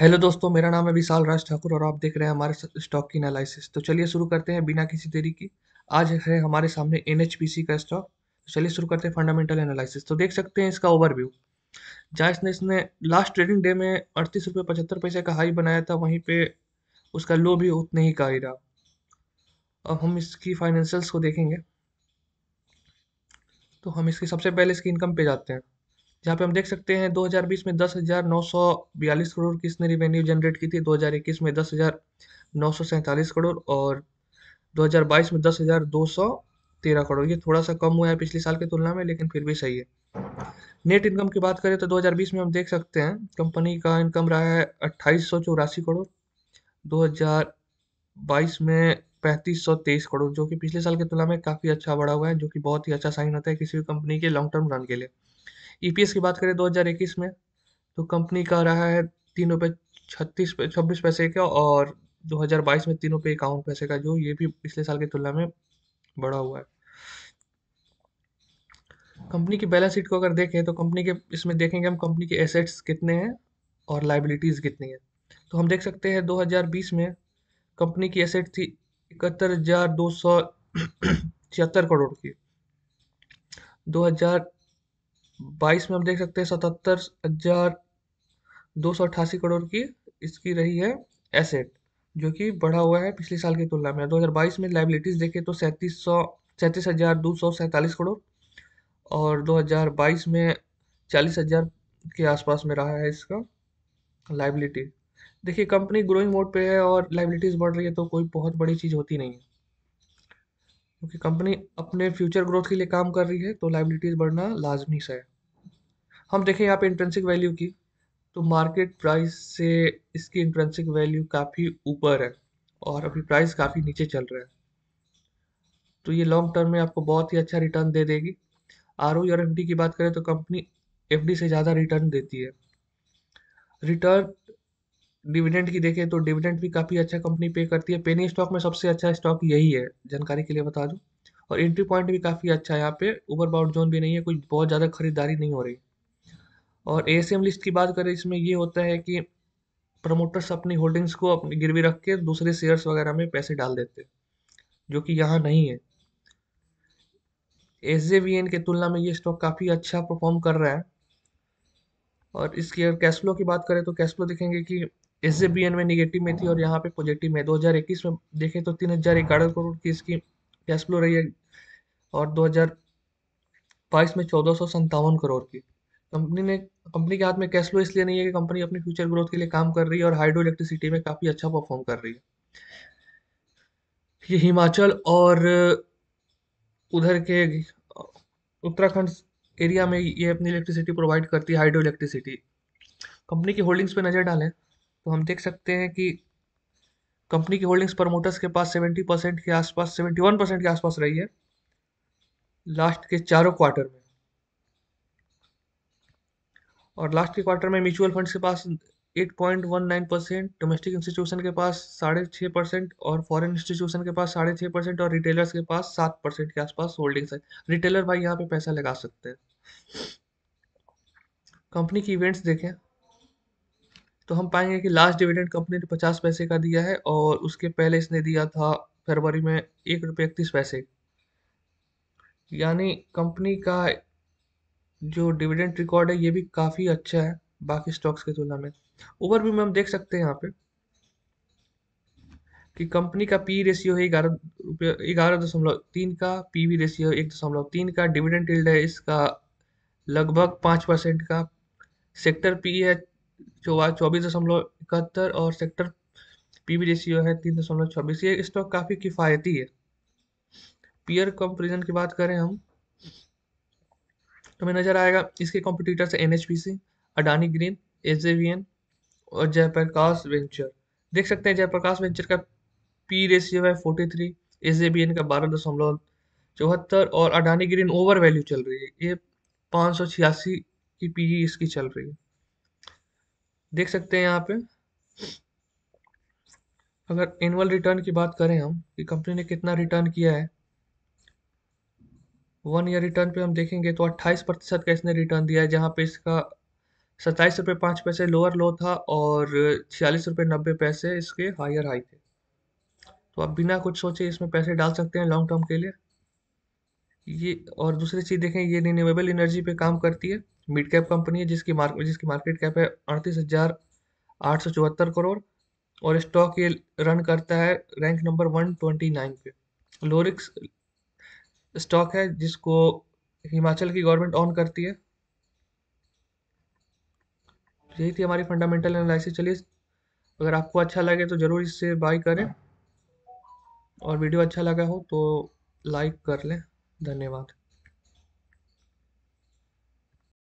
hello दोस्तों मेरा नाम है विशाल राज ठाकुर और आप देख रहे हैं हमारे स्टॉक की एनालिसिस तो चलिए शुरू करते हैं बिना किसी देरी की आज है हमारे सामने एन का स्टॉक तो चलिए शुरू करते हैं फंडामेंटल एनालिसिस तो देख सकते हैं इसका ओवरव्यू जहाँ इसने इसने लास्ट ट्रेडिंग डे में अड़तीस रुपये पचहत्तर पैसे का हाई बनाया था वहीं पे उसका लो भी उतने ही का ही रहा अब हम इसकी फाइनेंशियल्स को देखेंगे तो हम इसकी सबसे पहले इसकी इनकम पे जाते हैं जहाँ पे हम देख सकते हैं 2020 में दस हज़ार नौ सौ बयालीस करोड़ किसने रिवेन्यू जनरेट की थी 2021 में दस हज़ार नौ सौ सैंतालीस करोड़ और 2022 में दस हज़ार दो सौ तेरह करोड़ ये थोड़ा सा कम हुआ है पिछले साल की तुलना में लेकिन फिर भी सही है नेट इनकम की बात करें तो 2020 में हम देख सकते हैं कंपनी का इनकम रहा है अट्ठाईस करोड़ 2022 में पैंतीस सौ तेईस करोड़ जो कि पिछले साल की तुलना में काफ़ी अच्छा बढ़ा हुआ है जो कि बहुत ही अच्छा साइन होता है किसी भी कंपनी के लॉन्ग टर्म रन के लिए ईपीएस e की बात करें इक्कीस में तो कंपनी का रहा है तीन रुपये छत्तीस छब्बीस पैसे का और 2022 में तीन रुपये इक्यावन पैसे का जो ये भी पिछले साल की तुलना में बढ़ा हुआ है कंपनी की बैलेंस शीट को अगर देखें तो कंपनी के इसमें देखेंगे हम कंपनी के एसेट्स कितने हैं और लाइबिलिटीज़ कितनी है तो हम देख सकते हैं 2020 में कंपनी की एसेट थी इकहत्तर हज़ार दो सौ छिहत्तर करोड़ की दो हजार बाईस में हम देख सकते हैं सतहत्तर हजार दो सौ अट्ठासी करोड़ की इसकी रही है एसेट जो कि बढ़ा हुआ है पिछले साल की तुलना में 2022 में लाइबिलिटीज़ देखें तो सैंतीस सौ सैंतीस हज़ार दो सौ सैंतालीस करोड़ और 2022 में चालीस हज़ार के आसपास में रहा है इसका लाइबिलिटी देखिए कंपनी ग्रोइंग मोड पे है और लाइबिलिटीज़ बढ़ रही है तो कोई बहुत बड़ी चीज़ होती नहीं है क्योंकि कंपनी अपने फ्यूचर ग्रोथ के लिए काम कर रही है तो लाइबिलिटीज़ बढ़ना लाजमी सा है हम देखें यहाँ पे इंट्रेंसिक वैल्यू की तो मार्केट प्राइस से इसकी इंट्रेंसिक वैल्यू काफ़ी ऊपर है और अभी प्राइस काफ़ी नीचे चल रहा है तो ये लॉन्ग टर्म में आपको बहुत ही अच्छा रिटर्न दे देगी आर और एफ की बात करें तो कंपनी एफ से ज़्यादा रिटर्न देती है रिटर्न डिविडेंड की देखें तो डिविडेंड भी काफ़ी अच्छा कंपनी पे करती है पेनी स्टॉक में सबसे अच्छा स्टॉक यही है जानकारी के लिए बता दूँ और एंट्री पॉइंट भी काफ़ी अच्छा है यहाँ पे ओवर बाउट जोन भी नहीं है कोई बहुत ज़्यादा खरीदारी नहीं हो रही और ए सी एम लिस्ट की बात करें इसमें ये होता है कि प्रमोटर्स अपनी होल्डिंग्स को अपनी गिरवी रख के दूसरे शेयर्स वगैरह में पैसे डाल देते जो कि यहाँ नहीं है एस जे वी एन के तुलना में ये स्टॉक काफ़ी अच्छा परफॉर्म कर रहा है और इसकी अगर कैश फ्लो की बात करें तो कैश फ्लो देखेंगे कि एस जे बी एन में निगेटिव में थी और यहाँ पे पॉजिटिव में दो हज़ार इक्कीस में देखें तो तीन हज़ार ग्यारह करोड़ की इसकी कैश फ्लो रही है और दो हज़ार बाईस में चौदह सौ सत्तावन करोड़ की कंपनी ने कंपनी के हाथ में कैश फ्लो इसलिए नहीं है कि कंपनी अपनी फ्यूचर ग्रोथ के लिए काम कर रही है और हाइड्रो इलेक्ट्रिसिटी में काफ़ी अच्छा परफॉर्म कर रही है ये हिमाचल और उधर के उत्तराखंड एरिया में ये अपनी इलेक्ट्रिसिटी प्रोवाइड करती है हाइड्रो इलेक्ट्रिसिटी कंपनी की होल्डिंग्स पे नज़र डालें तो हम देख सकते हैं कि कंपनी की होल्डिंग्स प्रमोटर्स के पास सेवेंटी परसेंट के आसपास सेवेंटी वन परसेंट के आसपास रही है लास्ट के चारों क्वार्टर में और लास्ट के क्वार्टर में म्यूचुअल फंड्स के पास 8.19 परसेंट डोमेस्टिक इंस्टीट्यूशन के पास साढ़े छः परसेंट और फॉरेन इंस्टीट्यूशन के पास साढ़े छः परसेंट और रिटेलर्स के पास सात परसेंट के आसपास होल्डिंग्स है रिटेलर भाई यहाँ पे पैसा लगा सकते हैं कंपनी की इवेंट्स देखें तो हम पाएंगे कि लास्ट डिविडेंड कंपनी ने पचास पैसे का दिया है और उसके पहले इसने दिया था फरवरी में एक रुपये इकतीस पैसे यानी कंपनी का जो डिविडेंड रिकॉर्ड है ये भी काफ़ी अच्छा है बाकी स्टॉक्स की तुलना में ओवरव्यू में हम देख सकते हैं यहाँ पे कि कंपनी का पी रेशियो e है ग्यारह रुपये ग्यारह दशमलव तीन का पी वी रेशियो एक दशमलव तीन का डिविडेंड टिल्ड है इसका लगभग पाँच परसेंट का सेक्टर पी e है चौबीस दशमलव इकहत्तर और सेक्टर पी वी रेशियो है तीन दशमलव छब्बीस ये स्टॉक काफ़ी किफ़ायती है पीयर कंपेरिजन की बात करें हम तुम्हें नजर आएगा इसके कॉम्पिटिटर्स एन अडानी ग्रीन एस और जयप्रकाश वेंचर देख सकते हैं जयप्रकाश वेंचर का पी रेशियो है forty three S J B N का बारह दशमलव चौहत्तर और अडानी ग्रीन ओवर वैल्यू चल रही है ये पाँच सौ छियासी की पी इसकी चल रही है देख सकते हैं यहाँ पे अगर एनुअल रिटर्न की बात करें हम कि कंपनी ने कितना रिटर्न किया है वन ईयर रिटर्न पे हम देखेंगे तो 28 प्रतिशत का इसने रिटर्न दिया है जहाँ पे इसका सत्ताईस रुपये पाँच पैसे लोअर लो था और छियालीस रुपये नब्बे पैसे इसके हायर हाई थे तो आप बिना कुछ सोचे इसमें पैसे डाल सकते हैं लॉन्ग टर्म के लिए ये और दूसरी चीज़ देखें ये रिन्यूएबल एनर्जी पे काम करती है मिड कैप कंपनी है जिसकी मार्क जिसकी मार्केट कैप है अड़तीस हज़ार आठ सौ चौहत्तर करोड़ और स्टॉक ये रन करता है rank number one twenty nine पे लोरिक्स स्टॉक है जिसको हिमाचल की गवर्नमेंट ऑन करती है यही थी हमारी फंडामेंटल एनालिसिस चलिए अगर आपको अच्छा लगे तो ज़रूर इससे बाई करें और वीडियो अच्छा लगा हो तो लाइक कर लें धन्यवाद